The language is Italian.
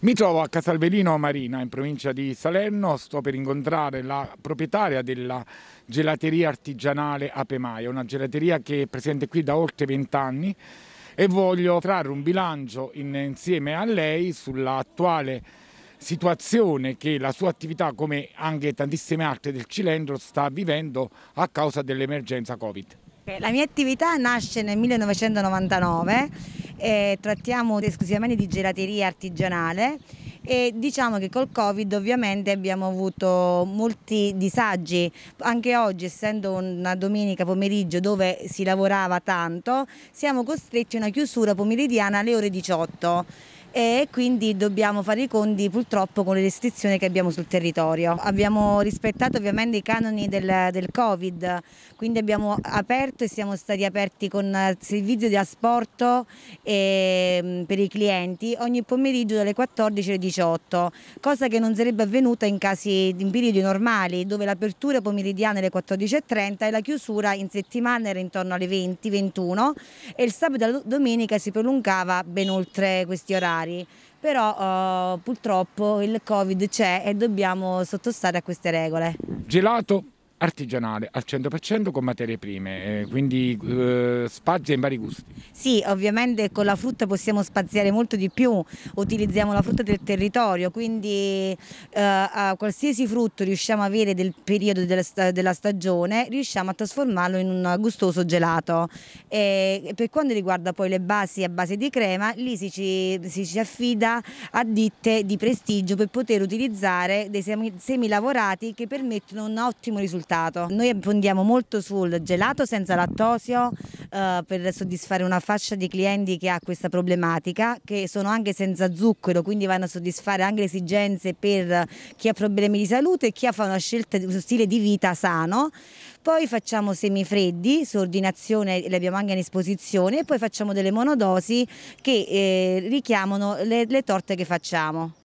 Mi trovo a Casalvelino Marina, in provincia di Salerno, sto per incontrare la proprietaria della gelateria artigianale Apemaia, una gelateria che è presente qui da oltre 20 anni e voglio trarre un bilancio in, insieme a lei sull'attuale situazione che la sua attività, come anche tantissime altre del Cilendro, sta vivendo a causa dell'emergenza Covid. La mia attività nasce nel 1999 eh, trattiamo esclusivamente di gelateria artigianale e diciamo che col Covid ovviamente abbiamo avuto molti disagi, anche oggi essendo una domenica pomeriggio dove si lavorava tanto siamo costretti a una chiusura pomeridiana alle ore 18 e quindi dobbiamo fare i conti purtroppo con le restrizioni che abbiamo sul territorio. Abbiamo rispettato ovviamente i canoni del, del Covid, quindi abbiamo aperto e siamo stati aperti con eh, servizio di asporto e, ehm, per i clienti ogni pomeriggio dalle 14 alle 18, cosa che non sarebbe avvenuta in, casi, in periodi normali dove l'apertura pomeridiana alle 14.30 e la chiusura in settimana era intorno alle 20-21 e il sabato e la domenica si prolungava ben oltre questi orari vari, però uh, purtroppo il Covid c'è e dobbiamo sottostare a queste regole. Gelato? artigianale al 100% con materie prime, eh, quindi eh, spazia in vari gusti. Sì, ovviamente con la frutta possiamo spaziare molto di più, utilizziamo la frutta del territorio, quindi eh, a qualsiasi frutto riusciamo a avere del periodo della, della stagione, riusciamo a trasformarlo in un gustoso gelato. E per quanto riguarda poi le basi a base di crema, lì si ci, si ci affida a ditte di prestigio per poter utilizzare dei semi, semi lavorati che permettono un ottimo risultato stato. Noi puntiamo molto sul gelato senza lattosio eh, per soddisfare una fascia di clienti che ha questa problematica, che sono anche senza zucchero, quindi vanno a soddisfare anche le esigenze per chi ha problemi di salute e chi fa una scelta di uno stile di vita sano. Poi facciamo semifreddi su ordinazione, li abbiamo anche in esposizione, e poi facciamo delle monodosi che eh, richiamano le, le torte che facciamo.